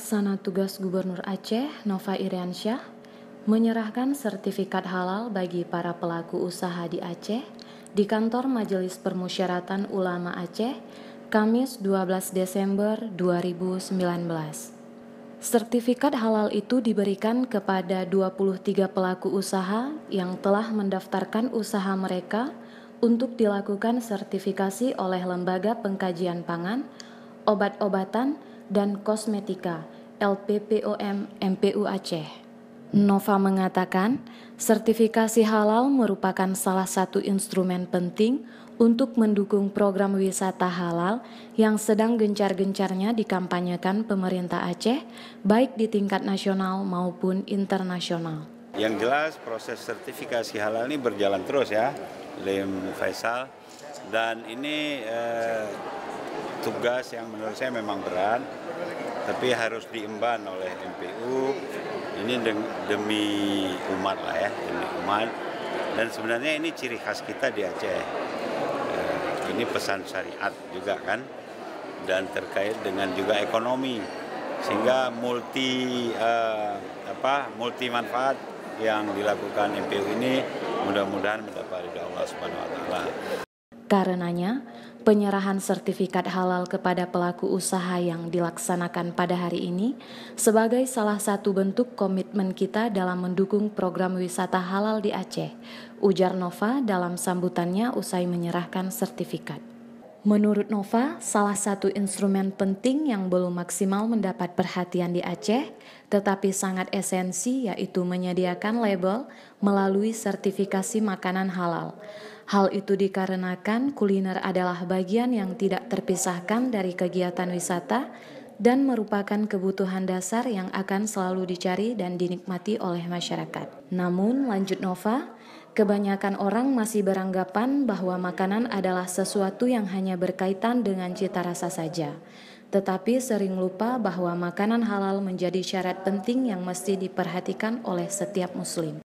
Pelaksana Tugas Gubernur Aceh, Nova Iriansyah, menyerahkan sertifikat halal bagi para pelaku usaha di Aceh di kantor Majelis Permusyaratan Ulama Aceh, Kamis 12 Desember 2019. Sertifikat halal itu diberikan kepada 23 pelaku usaha yang telah mendaftarkan usaha mereka untuk dilakukan sertifikasi oleh Lembaga Pengkajian Pangan, Obat-obatan, dan Kosmetika LPPOM MPU Aceh. Nova mengatakan, sertifikasi halal merupakan salah satu instrumen penting untuk mendukung program wisata halal yang sedang gencar-gencarnya dikampanyekan pemerintah Aceh, baik di tingkat nasional maupun internasional. Yang jelas proses sertifikasi halal ini berjalan terus ya, Lim Faisal, dan ini eh, tugas yang menurut saya memang berat, tapi harus diemban oleh MPU. Ini demi umat lah ya, demi umat. Dan sebenarnya ini ciri khas kita di Aceh. Eh, ini pesan syariat juga kan, dan terkait dengan juga ekonomi, sehingga multi eh, apa multi manfaat yang dilakukan MPU ini mudah-mudahan mendapat ridha Allah Subhanahu wa taala. Karenanya, penyerahan sertifikat halal kepada pelaku usaha yang dilaksanakan pada hari ini sebagai salah satu bentuk komitmen kita dalam mendukung program wisata halal di Aceh, ujar Nova dalam sambutannya usai menyerahkan sertifikat. Menurut Nova, salah satu instrumen penting yang belum maksimal mendapat perhatian di Aceh, tetapi sangat esensi yaitu menyediakan label melalui sertifikasi makanan halal. Hal itu dikarenakan kuliner adalah bagian yang tidak terpisahkan dari kegiatan wisata dan merupakan kebutuhan dasar yang akan selalu dicari dan dinikmati oleh masyarakat. Namun, lanjut Nova, Kebanyakan orang masih beranggapan bahwa makanan adalah sesuatu yang hanya berkaitan dengan cita rasa saja, tetapi sering lupa bahwa makanan halal menjadi syarat penting yang mesti diperhatikan oleh setiap Muslim.